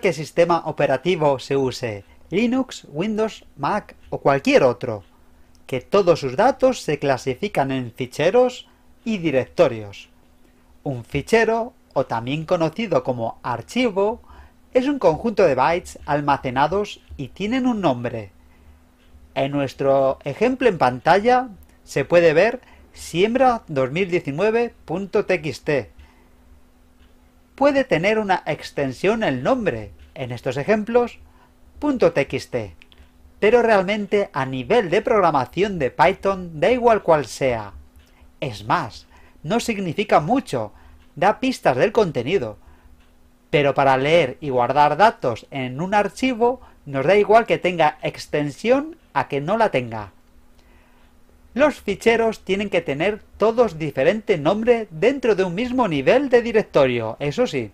que sistema operativo se use, Linux, Windows, Mac o cualquier otro, que todos sus datos se clasifican en ficheros y directorios. Un fichero, o también conocido como archivo, es un conjunto de bytes almacenados y tienen un nombre. En nuestro ejemplo en pantalla se puede ver siembra2019.txt puede tener una extensión el nombre, en estos ejemplos, .txt, pero realmente a nivel de programación de Python da igual cual sea. Es más, no significa mucho, da pistas del contenido, pero para leer y guardar datos en un archivo nos da igual que tenga extensión a que no la tenga. Los ficheros tienen que tener todos diferente nombre dentro de un mismo nivel de directorio, eso sí.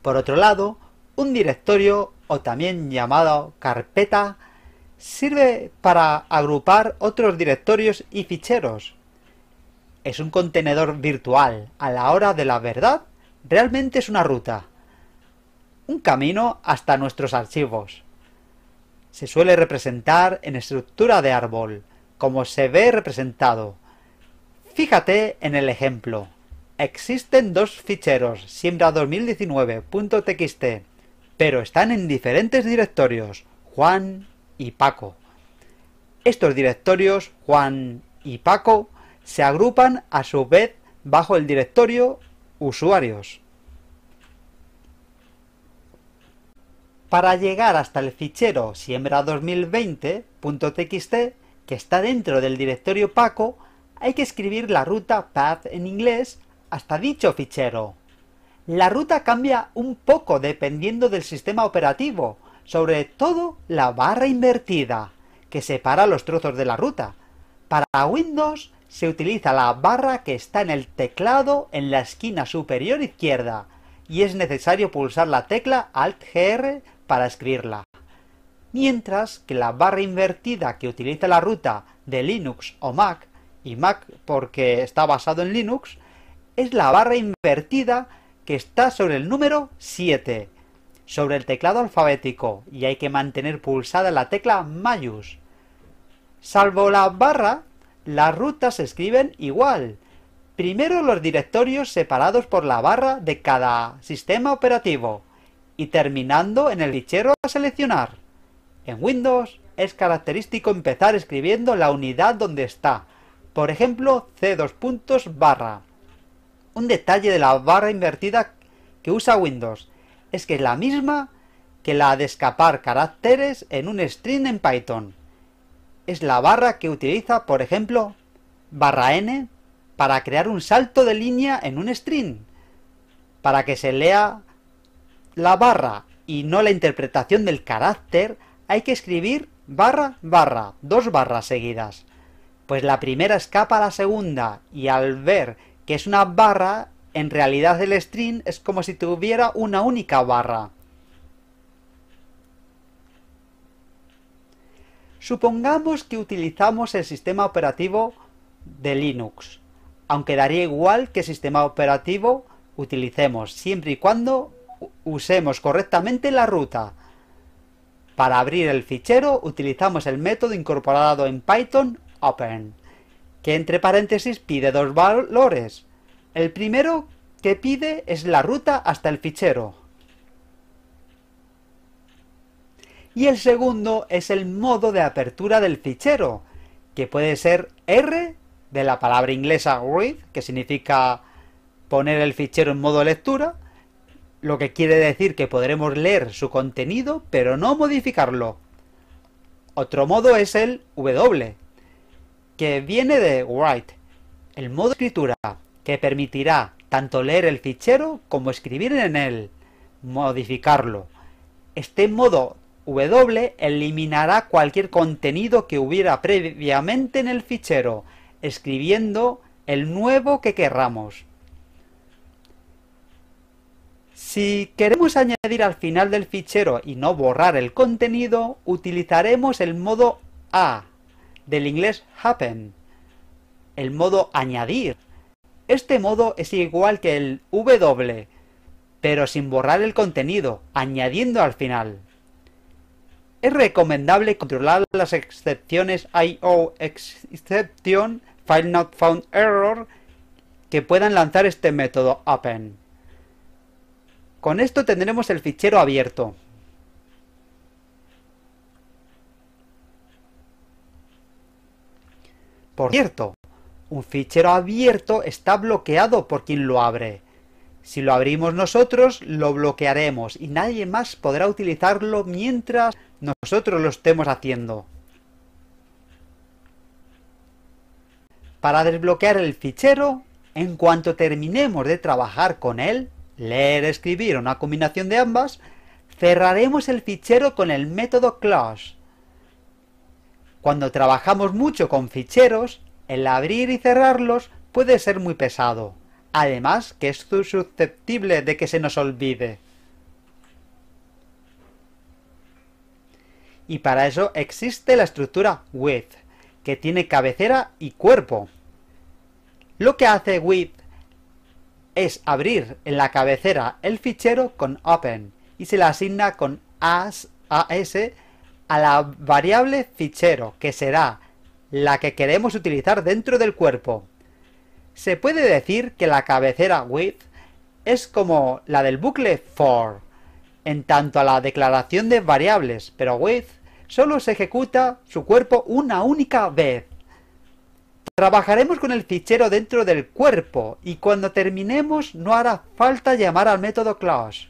Por otro lado, un directorio, o también llamado carpeta, sirve para agrupar otros directorios y ficheros. Es un contenedor virtual. A la hora de la verdad, realmente es una ruta. Un camino hasta nuestros archivos se suele representar en estructura de árbol, como se ve representado. Fíjate en el ejemplo. Existen dos ficheros, siembra2019.txt, pero están en diferentes directorios, Juan y Paco. Estos directorios, Juan y Paco, se agrupan a su vez bajo el directorio usuarios. para llegar hasta el fichero siembra2020.txt que está dentro del directorio Paco, hay que escribir la ruta path en inglés hasta dicho fichero. La ruta cambia un poco dependiendo del sistema operativo, sobre todo la barra invertida, que separa los trozos de la ruta. Para Windows se utiliza la barra que está en el teclado en la esquina superior izquierda, y es necesario pulsar la tecla Alt-GR para escribirla. Mientras que la barra invertida que utiliza la ruta de Linux o Mac, y Mac porque está basado en Linux, es la barra invertida que está sobre el número 7, sobre el teclado alfabético, y hay que mantener pulsada la tecla Mayus. Salvo la barra, las rutas se escriben igual. Primero los directorios separados por la barra de cada sistema operativo y terminando en el fichero a seleccionar. En Windows es característico empezar escribiendo la unidad donde está, por ejemplo C2 puntos barra. Un detalle de la barra invertida que usa Windows es que es la misma que la de escapar caracteres en un string en Python. Es la barra que utiliza, por ejemplo, barra n para crear un salto de línea en un string, para que se lea la barra y no la interpretación del carácter, hay que escribir barra, barra, dos barras seguidas. Pues la primera escapa a la segunda y al ver que es una barra, en realidad el string es como si tuviera una única barra. Supongamos que utilizamos el sistema operativo de Linux, aunque daría igual qué sistema operativo utilicemos, siempre y cuando usemos correctamente la ruta. Para abrir el fichero utilizamos el método incorporado en Python open, que entre paréntesis pide dos valores. El primero que pide es la ruta hasta el fichero. Y el segundo es el modo de apertura del fichero, que puede ser R de la palabra inglesa read, que significa poner el fichero en modo lectura, lo que quiere decir que podremos leer su contenido, pero no modificarlo. Otro modo es el W, que viene de write, el modo de escritura, que permitirá tanto leer el fichero como escribir en él, modificarlo. Este modo W eliminará cualquier contenido que hubiera previamente en el fichero, escribiendo el nuevo que querramos. Si queremos añadir al final del fichero y no borrar el contenido, utilizaremos el modo A del inglés happen, el modo añadir. Este modo es igual que el W, pero sin borrar el contenido, añadiendo al final. Es recomendable controlar las excepciones IO exception, file not found error, que puedan lanzar este método happen. Con esto tendremos el fichero abierto. Por cierto, un fichero abierto está bloqueado por quien lo abre. Si lo abrimos nosotros, lo bloquearemos y nadie más podrá utilizarlo mientras nosotros lo estemos haciendo. Para desbloquear el fichero, en cuanto terminemos de trabajar con él, leer, escribir o una combinación de ambas, cerraremos el fichero con el método close. Cuando trabajamos mucho con ficheros, el abrir y cerrarlos puede ser muy pesado, además que es susceptible de que se nos olvide. Y para eso existe la estructura with, que tiene cabecera y cuerpo. Lo que hace with es abrir en la cabecera el fichero con open y se le asigna con as, as a la variable fichero que será la que queremos utilizar dentro del cuerpo. Se puede decir que la cabecera with es como la del bucle for en tanto a la declaración de variables, pero with solo se ejecuta su cuerpo una única vez Trabajaremos con el fichero dentro del cuerpo y cuando terminemos no hará falta llamar al método close.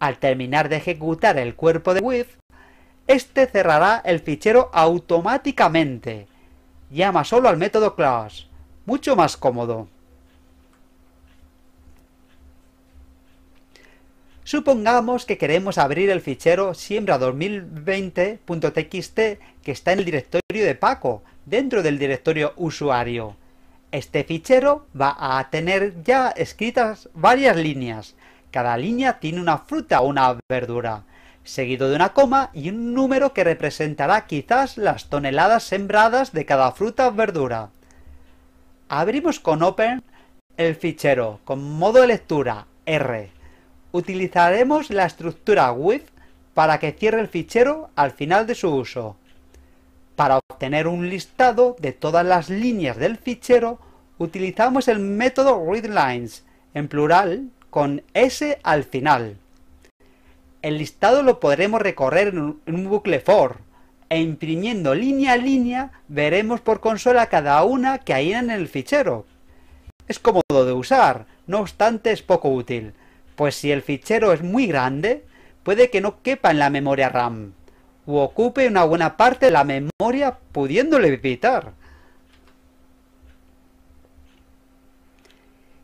Al terminar de ejecutar el cuerpo de Wiff, este cerrará el fichero automáticamente. Llama solo al método close. Mucho más cómodo. Supongamos que queremos abrir el fichero siembra2020.txt que está en el directorio de Paco, dentro del directorio usuario. Este fichero va a tener ya escritas varias líneas. Cada línea tiene una fruta o una verdura, seguido de una coma y un número que representará quizás las toneladas sembradas de cada fruta o verdura. Abrimos con Open el fichero con modo de lectura R Utilizaremos la estructura with para que cierre el fichero al final de su uso. Para obtener un listado de todas las líneas del fichero, utilizamos el método readLines, en plural, con S al final. El listado lo podremos recorrer en un bucle for, e imprimiendo línea a línea veremos por consola cada una que hay en el fichero. Es cómodo de usar, no obstante es poco útil, pues si el fichero es muy grande, puede que no quepa en la memoria RAM, u ocupe una buena parte de la memoria pudiéndole evitar.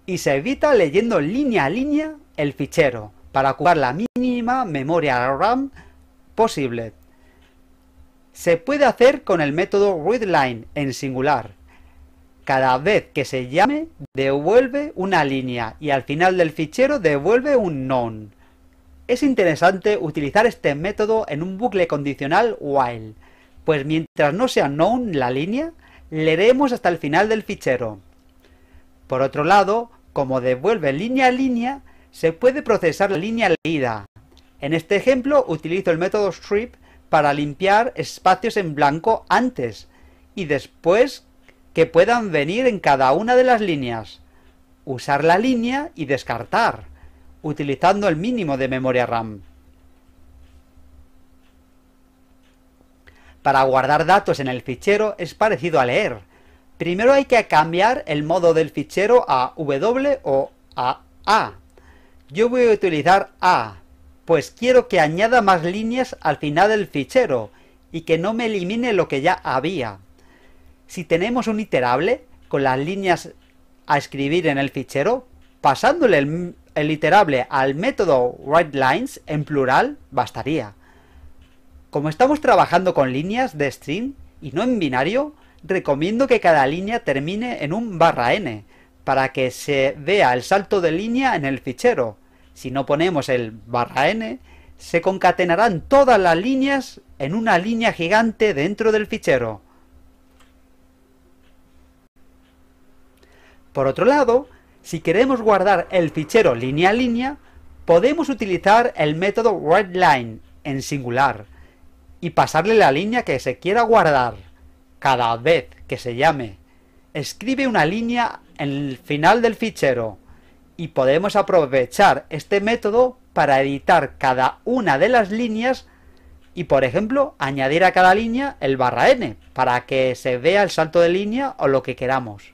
Y se evita leyendo línea a línea el fichero, para ocupar la mínima memoria RAM posible. Se puede hacer con el método readline en singular, cada vez que se llame, devuelve una línea y al final del fichero devuelve un non. Es interesante utilizar este método en un bucle condicional while, pues mientras no sea known la línea, leeremos hasta el final del fichero. Por otro lado, como devuelve línea a línea, se puede procesar la línea leída. En este ejemplo utilizo el método strip para limpiar espacios en blanco antes y después que puedan venir en cada una de las líneas. Usar la línea y descartar, utilizando el mínimo de memoria RAM. Para guardar datos en el fichero es parecido a leer. Primero hay que cambiar el modo del fichero a W o a A. Yo voy a utilizar A, pues quiero que añada más líneas al final del fichero y que no me elimine lo que ya había si tenemos un iterable con las líneas a escribir en el fichero, pasándole el, iterable al método WriteLines en plural bastaría. Como estamos trabajando con líneas de string y no en binario, recomiendo que cada línea termine en un barra n para que se vea el salto de línea en el fichero. Si no ponemos el barra n, se concatenarán todas las líneas en una línea gigante dentro del fichero. Por otro lado, si queremos guardar el fichero línea a línea, podemos utilizar el método line en singular y pasarle la línea que se quiera guardar. Cada vez que se llame, escribe una línea en el final del fichero y podemos aprovechar este método para editar cada una de las líneas y por ejemplo añadir a cada línea el barra n para que se vea el salto de línea o lo que queramos.